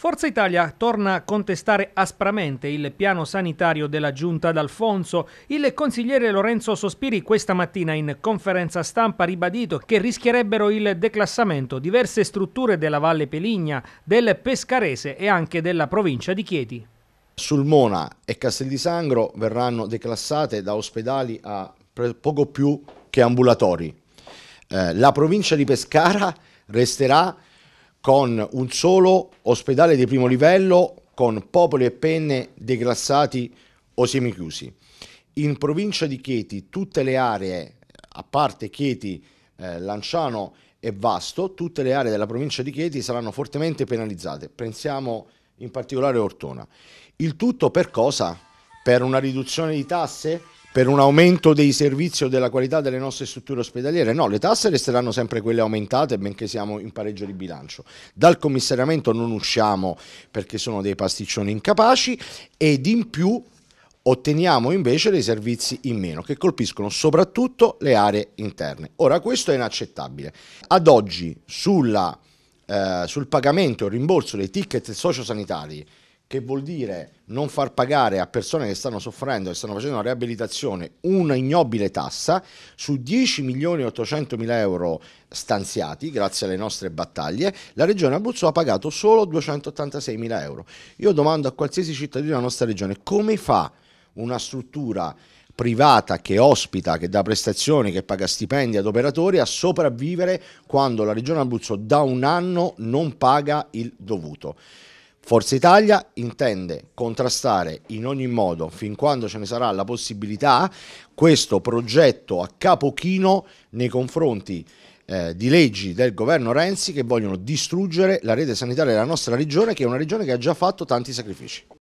Forza Italia torna a contestare aspramente il piano sanitario della giunta d'Alfonso. Il consigliere Lorenzo Sospiri questa mattina in conferenza stampa ha ribadito che rischierebbero il declassamento diverse strutture della Valle Peligna, del Pescarese e anche della provincia di Chieti. Sulmona e Castel di Sangro verranno declassate da ospedali a poco più che ambulatori. Eh, la provincia di Pescara resterà con un solo ospedale di primo livello con popoli e penne declassati o semichiusi. In provincia di Chieti tutte le aree, a parte Chieti, eh, Lanciano e Vasto, tutte le aree della provincia di Chieti saranno fortemente penalizzate. Pensiamo in particolare a Ortona. Il tutto per cosa? Per una riduzione di tasse? per un aumento dei servizi o della qualità delle nostre strutture ospedaliere. No, le tasse resteranno sempre quelle aumentate, benché siamo in pareggio di bilancio. Dal commissariamento non usciamo perché sono dei pasticcioni incapaci ed in più otteniamo invece dei servizi in meno che colpiscono soprattutto le aree interne. Ora questo è inaccettabile. Ad oggi sulla, eh, sul pagamento e rimborso dei ticket sociosanitari che vuol dire non far pagare a persone che stanno soffrendo e stanno facendo una riabilitazione una ignobile tassa su 10 milioni e 800 mila euro stanziati grazie alle nostre battaglie la regione Abruzzo ha pagato solo 286 mila euro io domando a qualsiasi cittadino della nostra regione come fa una struttura privata che ospita, che dà prestazioni, che paga stipendi ad operatori a sopravvivere quando la regione Abruzzo da un anno non paga il dovuto. Forza Italia intende contrastare in ogni modo, fin quando ce ne sarà la possibilità, questo progetto a capochino nei confronti eh, di leggi del governo Renzi che vogliono distruggere la rete sanitaria della nostra regione, che è una regione che ha già fatto tanti sacrifici.